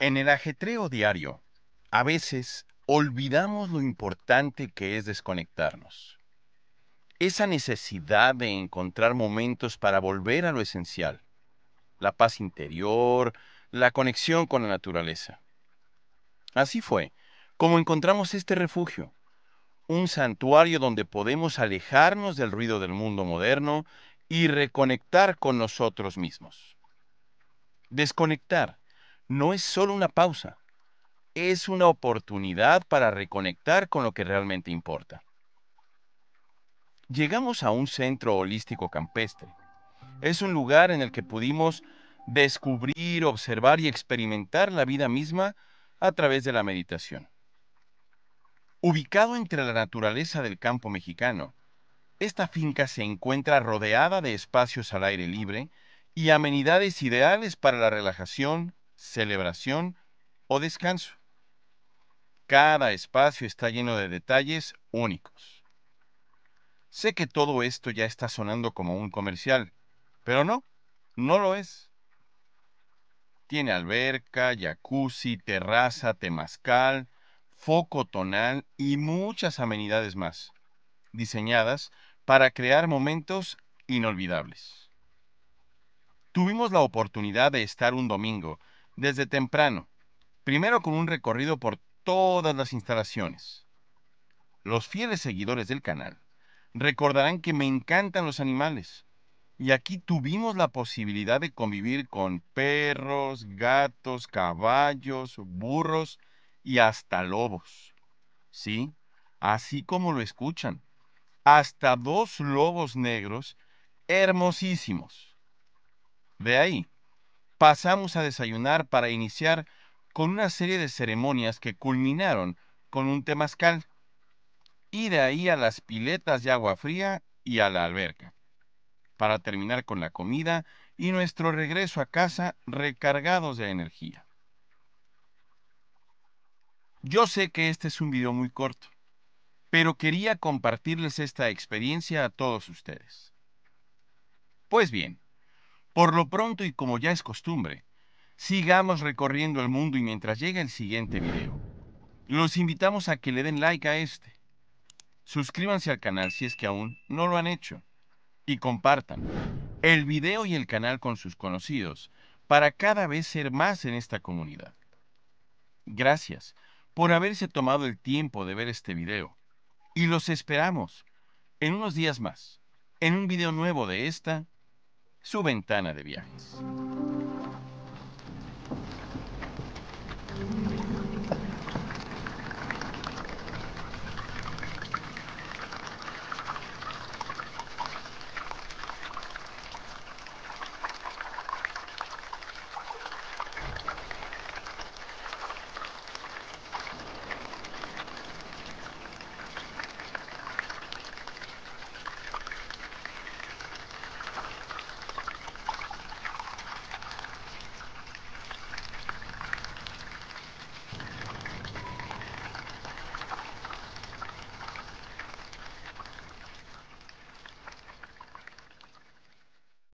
En el ajetreo diario, a veces olvidamos lo importante que es desconectarnos. Esa necesidad de encontrar momentos para volver a lo esencial, la paz interior, la conexión con la naturaleza. Así fue como encontramos este refugio, un santuario donde podemos alejarnos del ruido del mundo moderno y reconectar con nosotros mismos. Desconectar no es solo una pausa, es una oportunidad para reconectar con lo que realmente importa. Llegamos a un centro holístico campestre. Es un lugar en el que pudimos descubrir, observar y experimentar la vida misma a través de la meditación. Ubicado entre la naturaleza del campo mexicano, esta finca se encuentra rodeada de espacios al aire libre y amenidades ideales para la relajación celebración o descanso. Cada espacio está lleno de detalles únicos. Sé que todo esto ya está sonando como un comercial, pero no, no lo es. Tiene alberca, jacuzzi, terraza, temazcal, foco tonal y muchas amenidades más, diseñadas para crear momentos inolvidables. Tuvimos la oportunidad de estar un domingo desde temprano, primero con un recorrido por todas las instalaciones. Los fieles seguidores del canal recordarán que me encantan los animales, y aquí tuvimos la posibilidad de convivir con perros, gatos, caballos, burros y hasta lobos. Sí, así como lo escuchan, hasta dos lobos negros hermosísimos. De ahí, pasamos a desayunar para iniciar con una serie de ceremonias que culminaron con un temazcal y de ahí a las piletas de agua fría y a la alberca, para terminar con la comida y nuestro regreso a casa recargados de energía. Yo sé que este es un video muy corto, pero quería compartirles esta experiencia a todos ustedes. Pues bien, por lo pronto y como ya es costumbre, sigamos recorriendo el mundo y mientras llega el siguiente video, los invitamos a que le den like a este, suscríbanse al canal si es que aún no lo han hecho y compartan el video y el canal con sus conocidos para cada vez ser más en esta comunidad. Gracias por haberse tomado el tiempo de ver este video y los esperamos en unos días más en un video nuevo de esta su ventana de viajes.